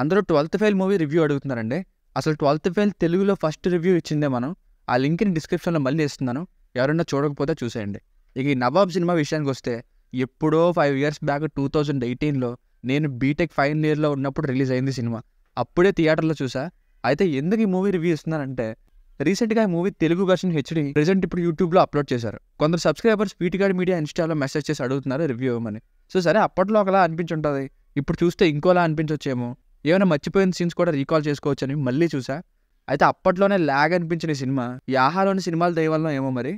అందరూ twelfth fail movie review అడుగుతున్నారండి అసలు ట్వెల్త్ ఫెయిల్ తెలుగులో ఫస్ట్ రివ్యూ ఇచ్చిందే మనం ఆ లింక్ని డిస్క్రిప్షన్లో మళ్ళీ ఇస్తున్నాను ఎవరైనా చూడకపోతే చూసేయండి ఇక ఈ నవాబ్ సినిమా విషయానికి వస్తే ఎప్పుడో five years back two thousand ఎయిటీన్లో నేను బీటెక్ ఫైనల్ ఇయర్లో ఉన్నప్పుడు రిలీజ్ అయింది సినిమా అప్పుడే థియేటర్లో చూసా అయితే ఎందుకు ఈ మూవీ రివ్యూ ఇస్తున్నానంటే రీసెంట్గా ఈ movie Telugu version HD present ఇప్పుడు యూట్యూబ్లో అప్లోడ్ చేశారు కొందరు సబ్స్క్రైబర్స్ పీటీగాడ్ మీడియా ఇన్స్టాలో మెసేజ్ చేసి అడుగుతున్నారు రివ్యూ ఇవ్వమని సో సరే అప్పట్లో ఒకలా అనిపించి ఉంటుంది ఇప్పుడు చూస్తే ఇంకోలా అనిపించొచ్చేమో ఏమైనా మర్చిపోయిన సీన్స్ కూడా రీకాల్ చేసుకోవచ్చని మళ్ళీ చూసా అయితే అప్పట్లోనే ల్యాగ్ అనిపించిన సినిమా ఈ సినిమాలు దయవల్ల ఏమో మరి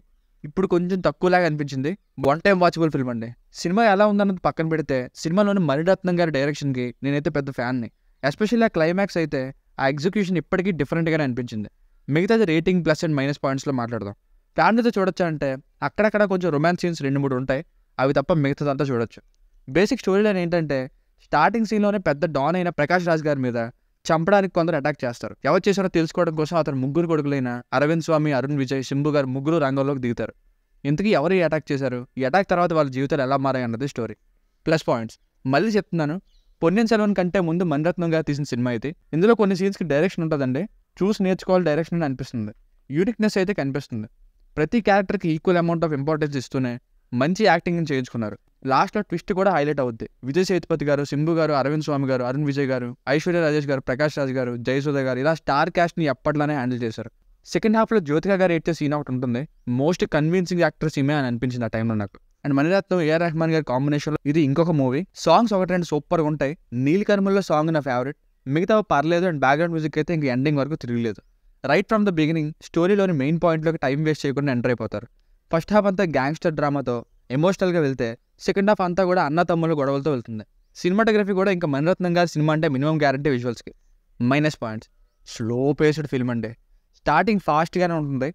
ఇప్పుడు కొంచెం తక్కువ లాగా అనిపించింది వన్ టైం వాచబుల్ ఫిల్మ్ అండి సినిమా ఎలా ఉందన్నది పక్కన పెడితే సినిమాలోని మణిరత్నం గారి డైరెక్షన్కి నేనైతే పెద్ద ఫ్యాన్ని ఎస్పెషల్లీ ఆ క్లైమాక్స్ అయితే ఆ ఎగ్జిక్యూషన్ ఇప్పటికీ డిఫరెంట్గానే అనిపించింది మిగతాది రేటింగ్ ప్లస్ అండ్ మైనస్ పాయింట్స్లో మాట్లాడదాం ఫ్యామిలీతో చూడొచ్చు అంటే అక్కడక్కడ కొంచెం రొమాన్స్ సీన్స్ రెండు మూడు ఉంటాయి అవి తప్ప మిగతాదంతా చూడొచ్చు బేసిక్ స్టోరీ లైన్ ఏంటంటే స్టార్టింగ్ సీన్లోనే పెద్ద డాన్ అయిన ప్రకాష్ రాజ్ గారి మీద చంపడానికి కొందరు అటాక్ చేస్తారు ఎవరు చేశారో తెలుసుకోవడం కోసం అతను ముగ్గురు కొడుకులైన అరవింద్ స్వామి అరుణ్ విజయ్ సింబు గారు ముగ్గురు రంగంలోకి దిగుతారు ఇంతకీ ఎవరు అటాక్ చేశారు ఈ అటాక్ తర్వాత వాళ్ళ జీవితాలు ఎలా మారాయి అన్నది స్టోరీ ప్లస్ పాయింట్స్ మళ్ళీ చెప్తున్నాను పొన్నెన్ సెలవన్ కంటే ముందు మణిరత్నం గారు తీసిన సినిమా అయితే ఇందులో కొన్ని సీన్స్కి డైరెక్షన్ ఉంటుందండి చూసి నేర్చుకోవాలి డైరెక్షన్ అని అనిపిస్తుంది యూనిక్నెస్ అయితే కనిపిస్తుంది ప్రతి క్యారెక్టర్కి ఈక్వల్ అమౌంట్ ఆఫ్ ఇంపార్టెన్స్ ఇస్తూనే మంచి యాక్టింగ్ని చేయించుకున్నారు లాస్ట్లో ట్విస్ట్ కూడా హైలైట్ అవుద్ది విజయ్ సేతుపతి గారు సింబు గారు అరవింద్ స్వామి గారు అరుణ్ విజయ్ గారు ఐశ్వర్య రాజేష్ గారు ప్రకాష్ రాజ్ గారు జయసుధ గారు ఇలా స్టార్ క్యాస్ట్ని ఎప్పట్లానే హ్యాండిల్ చేశారు సెకండ్ హాఫ్లో జ్యోతిక గారు ఏడ్చే సీన్ ఒకటి ఉంటుంది మోస్ట్ కన్విన్సింగ్ యాక్ట్రెస్ ఇమే అని అనిపించింది ఆ టైంలో నాకు అండ్ మణిరత్నం ఏఆర్ రెహమాన్ గారి కాంబినేషన్లో ఇది ఇంకొక మూవీ సాంగ్స్ ఒకటి రెండు సూపర్గా ఉంటాయి నీల్ కర్మల్లో సాంగ్ నా ఫేవరెట్ మిగతా పర్లేదు అండ్ బ్యాక్గ్రౌండ్ మ్యూజిక్ అయితే ఇంక ఎండింగ్ వరకు తిరగలేదు రైట్ ఫ్రమ్ ద బిగినింగ్ స్టోరీలోని మెయిన్ పాయింట్లోకి టైం వేస్ట్ చేయకుండా ఎంటర్ అయిపోతారు ఫస్ట్ హాఫ్ అంతా గ్యాంగ్స్టర్ డ్రామాతో ఎమోషనల్గా వెళ్తే సెకండ్ హాఫ్ అంతా కూడా అన్న తమ్ముళ్ళు గొడవలతో వెళ్తుంది సినిమాటోగ్రఫీ కూడా ఇంకా మనరత్నం గారి సినిమా అంటే మినిమం గ్యారంటీ విజువల్స్కి minus points slow paced film అంటే స్టార్టింగ్ ఫాస్ట్గానే ఉంటుంది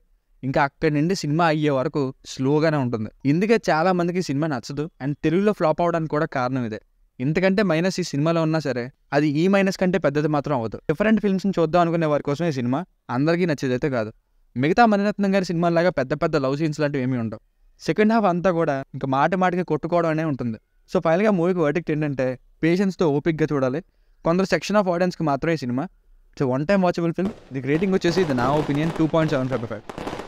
ఇంకా అక్కడి నుండి సినిమా అయ్యే వరకు స్లోగానే ఉంటుంది ఇందుకే చాలామందికి సినిమా నచ్చదు అండ్ తెలుగులో ఫ్లాప్ అవడానికి కూడా కారణం ఇదే ఇంతకంటే మైనస్ ఈ సినిమాలో ఉన్నా సరే అది ఈ మైనస్ కంటే పెద్దది మాత్రం అవ్వదు డిఫరెంట్ ఫిల్మ్స్ని చూద్దాం అనుకునే వారి కోసం ఈ సినిమా అందరికీ నచ్చేదైతే కాదు మిగతా మణిరత్నం గారి సినిమాలాగా పెద్ద పెద్ద లవ్ సీన్స్ లాంటివి ఏమీ ఉండవు సెకండ్ హాఫ్ అంతా కూడా ఇంకా మాట మాటికి కొట్టుకోవడం అనే ఉంటుంది సో ఫైనల్గా మూవీకి వర్టిక్ట్ ఏంటంటే పేషెన్స్తో ఓపిక్గా చూడాలి కొందరు సెక్షన్ ఆఫ్ ఆడియన్స్కి మాత్రమే సినిమా so one time watchable film దీనికి రేటింగ్ వచ్చేసి ఇది నా opinion two point seven five five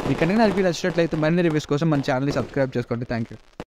మీకు కనుక నాకు నచ్చినట్లయితే మరిన్ని రివ్యూస్ కోసం మన ఛానల్ని సబ్స్క్రైబ్ చేసుకోండి థ్యాంక్ యూ